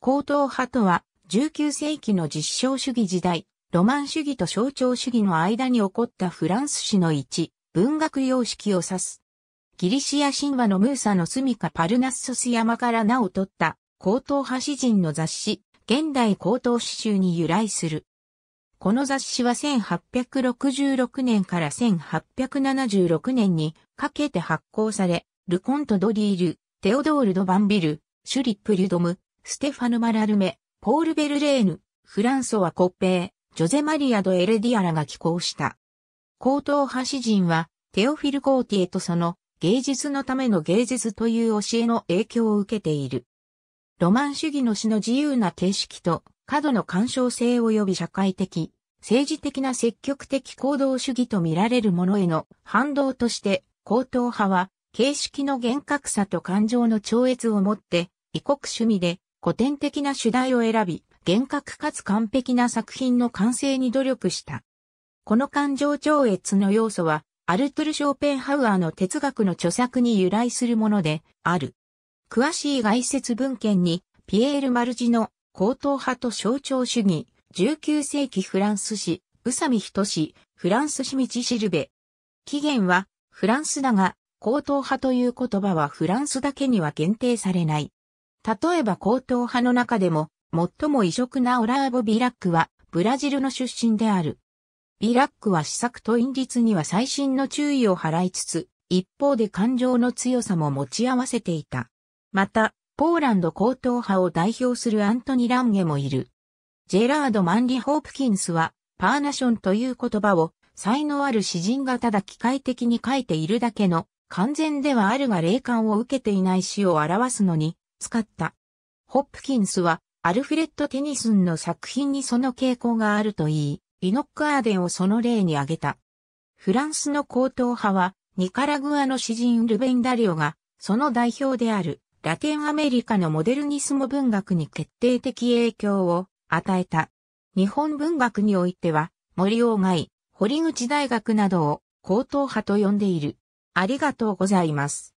高等派とは、19世紀の実証主義時代、ロマン主義と象徴主義の間に起こったフランス史の一、文学様式を指す。ギリシア神話のムーサの住処パルナッソス山から名を取った高等派詩人の雑誌、現代高等詩集に由来する。この雑誌は1866年から1876年にかけて発行され、ルコント・ドリール、テオドール・ド・バンビル、シュリップ・リュドム、ステファヌ・マラルメ、ポール・ベルレーヌ、フランソワ・コッペイ、ジョゼ・マリア・ド・エレディアラが寄稿した。高等派詩人は、テオフィル・コーティエとその、芸術のための芸術という教えの影響を受けている。ロマン主義の詩の自由な形式と、過度の干渉性及び社会的、政治的な積極的行動主義と見られるものへの反動として、高等派は、形式の厳格さと感情の超越をもって、異国趣味で、古典的な主題を選び、厳格かつ完璧な作品の完成に努力した。この感情超越の要素は、アルトゥル・ショーペンハウアーの哲学の著作に由来するものである。詳しい外説文献に、ピエール・マルジの高等派と象徴主義、19世紀フランス史、宇佐美人史、フランス史道しるべ。起源はフランスだが、高等派という言葉はフランスだけには限定されない。例えば高等派の中でも、最も異色なオラーボ・ビラックは、ブラジルの出身である。ビラックは試作と陰律には最新の注意を払いつつ、一方で感情の強さも持ち合わせていた。また、ポーランド高等派を代表するアントニ・ランゲもいる。ジェラード・マンリ・ホープキンスは、パーナションという言葉を、才能ある詩人がただ機械的に書いているだけの、完全ではあるが霊感を受けていない詩を表すのに、使った。ホップキンスは、アルフレッド・テニスンの作品にその傾向があると言い、イノック・アーデンをその例に挙げた。フランスの高等派は、ニカラグアの詩人ルベン・ダリオが、その代表である、ラテンアメリカのモデルニスモ文学に決定的影響を与えた。日本文学においては、森鴎外、堀口大学などを高等派と呼んでいる。ありがとうございます。